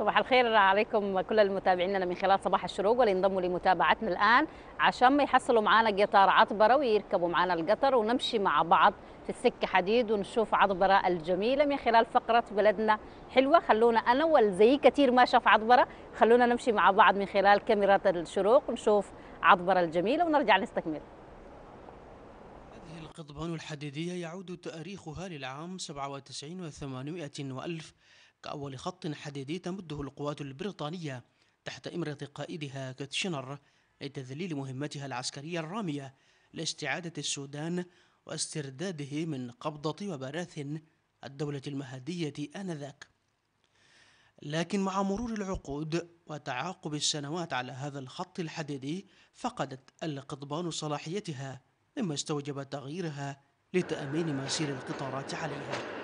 صباح الخير عليكم كل المتابعين من خلال صباح الشروق واللي انضموا لمتابعتنا الان عشان ما يحصلوا معنا قطار عطبره ويركبوا معنا القطر ونمشي مع بعض في السكه حديد ونشوف عطبره الجميله من خلال فقره بلدنا حلوه خلونا انا والزي كثير ما شاف عطبره خلونا نمشي مع بعض من خلال كاميرات الشروق ونشوف عطبره الجميله ونرجع نستكمل هذه القضبان الحديديه يعود تاريخها للعام 97 و800 و1000 كأول خط حديدي تمده القوات البريطانية تحت إمرة قائدها كتشنر لتذليل مهمتها العسكرية الرامية لاستعادة السودان واسترداده من قبضة وبراثن الدولة المهدية آنذاك لكن مع مرور العقود وتعاقب السنوات على هذا الخط الحديدي فقدت القضبان صلاحيتها مما استوجب تغييرها لتأمين مسير القطارات عليها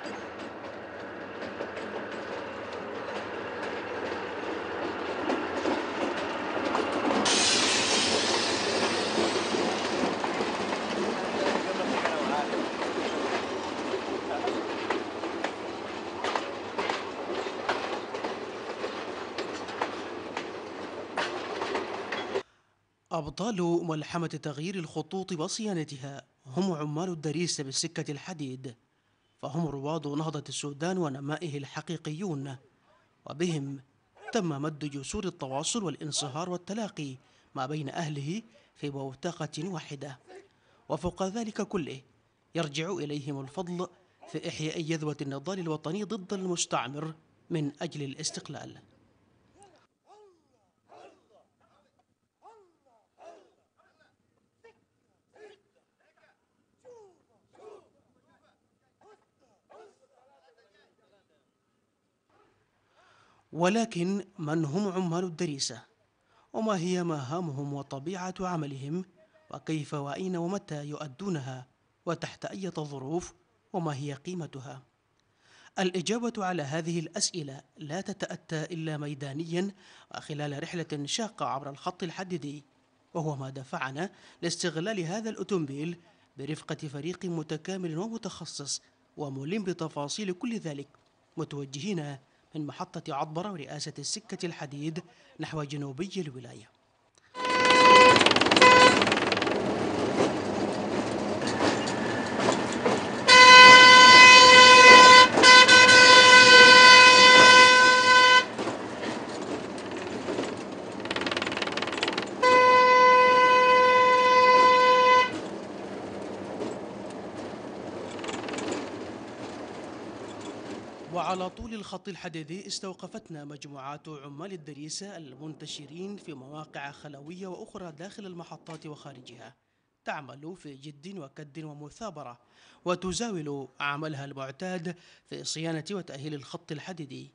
أبطال ملحمة تغيير الخطوط وصيانتها هم عمال الدريس بالسكة الحديد فهم رواد نهضة السودان ونمائه الحقيقيون وبهم تم مد جسور التواصل والانصهار والتلاقي ما بين أهله في بوتقة واحدة وفوق ذلك كله يرجع إليهم الفضل في إحياء جذوة النضال الوطني ضد المستعمر من أجل الاستقلال ولكن من هم عمال الدريسة وما هي مهامهم وطبيعة عملهم وكيف وأين ومتى يؤدونها وتحت أي ظروف وما هي قيمتها الإجابة على هذه الأسئلة لا تتأتى إلا ميدانيا وخلال رحلة شاقة عبر الخط الحديدي وهو ما دفعنا لاستغلال هذا الأوتومبيل برفقة فريق متكامل ومتخصص وملم بتفاصيل كل ذلك متوجهين من محطة عطبرة ورئاسة السكة الحديد نحو جنوبي الولاية وعلى طول الخط الحديدي استوقفتنا مجموعات عمال الدريسة المنتشرين في مواقع خلوية وأخرى داخل المحطات وخارجها تعمل في جد وكد ومثابرة وتزاول عملها المعتاد في صيانة وتأهيل الخط الحديدي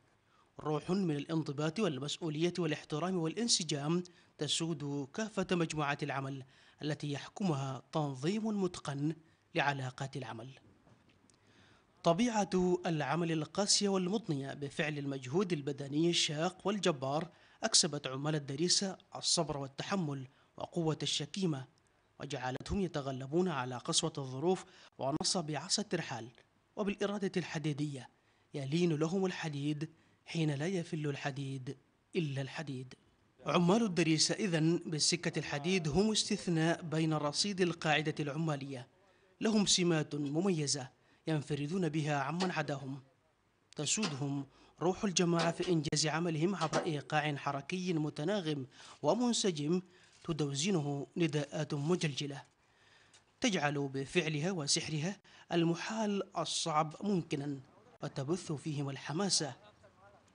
روح من الانضباط والمسؤولية والاحترام والانسجام تسود كافة مجموعات العمل التي يحكمها تنظيم متقن لعلاقات العمل طبيعة العمل القاسية والمضنية بفعل المجهود البدني الشاق والجبار أكسبت عمال الدريسة الصبر والتحمل وقوة الشكيمة وجعلتهم يتغلبون على قسوة الظروف ونصب عصا الترحال وبالإرادة الحديدية يلين لهم الحديد حين لا يفل الحديد إلا الحديد عمال الدريسة إذن بالسكة الحديد هم استثناء بين رصيد القاعدة العمالية لهم سمات مميزة ينفردون بها عمن عداهم تسودهم روح الجماعة في إنجاز عملهم عبر إيقاع حركي متناغم ومنسجم تدوزنه نداءات مجلجلة تجعل بفعلها وسحرها المحال الصعب ممكنا وتبث فيهم الحماسة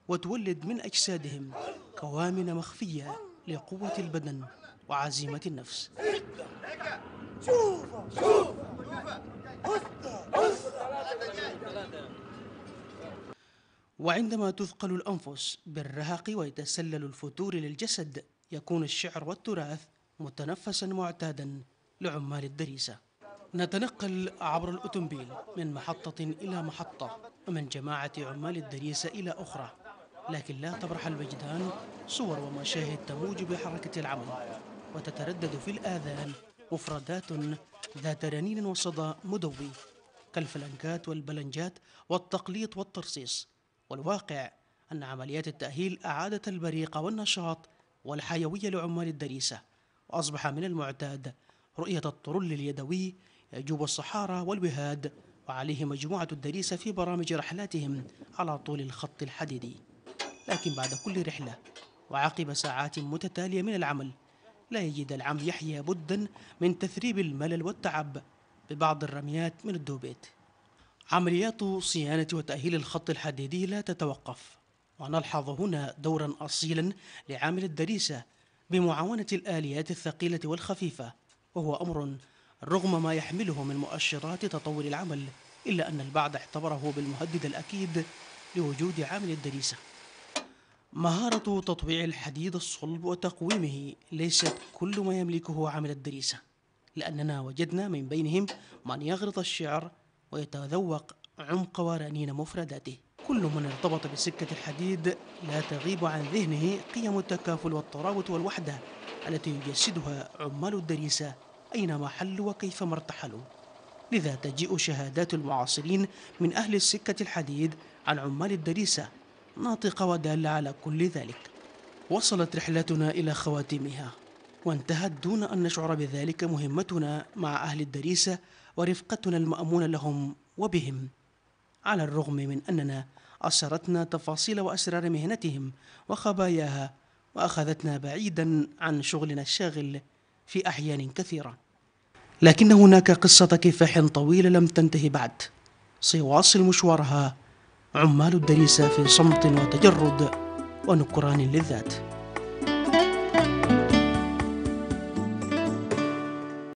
وتولد من أجسادهم كوامن مخفية لقوة البدن وعزيمة النفس وعندما تثقل الأنفس بالرهق ويتسلل الفتور للجسد يكون الشعر والتراث متنفسا معتادا لعمال الدريسة نتنقل عبر الأوتومبيل من محطة إلى محطة ومن جماعة عمال الدريسة إلى أخرى لكن لا تبرح الوجدان صور ومشاهد تموج بحركة العمل وتتردد في الآذان مفردات ذات رنين وصدى مدوي كالفلنكات والبلنجات والتقليط والترصيص والواقع أن عمليات التأهيل أعادت البريق والنشاط والحيوية لعمال الدريسة وأصبح من المعتاد رؤية الطرل اليدوي يجوب الصحارى والوهاد وعليه مجموعة الدريسة في برامج رحلاتهم على طول الخط الحديدي لكن بعد كل رحلة وعقب ساعات متتالية من العمل لا يجد العم يحيى بدا من تثريب الملل والتعب ببعض الرميات من الدوبيت عمليات صيانة وتأهيل الخط الحديدي لا تتوقف ونلحظ هنا دورا أصيلا لعامل الدريسة بمعاونة الآليات الثقيلة والخفيفة وهو أمر رغم ما يحمله من مؤشرات تطور العمل إلا أن البعض اعتبره بالمهدد الأكيد لوجود عامل الدريسة مهارة تطبيع الحديد الصلب وتقويمه ليست كل ما يملكه عامل الدريسة لأننا وجدنا من بينهم من يغرط الشعر ويتذوق عمق ورنين مفرداته كل من ارتبط بسكة الحديد لا تغيب عن ذهنه قيم التكافل والترابط والوحدة التي يجسدها عمال الدريسة أينما حلوا وكيفما ارتحلوا لذا تجيء شهادات المعاصرين من أهل السكة الحديد عن عمال الدريسة ناطقة ودالة على كل ذلك وصلت رحلتنا إلى خواتمها وانتهت دون أن نشعر بذلك مهمتنا مع أهل الدريسة ورفقتنا المأمونة لهم وبهم على الرغم من أننا أسرتنا تفاصيل وأسرار مهنتهم وخباياها وأخذتنا بعيدا عن شغلنا الشاغل في أحيان كثيرة لكن هناك قصة كفاح طويلة لم تنتهي بعد سيواصل مشوارها عمال الدريسة في صمت وتجرد ونكران للذات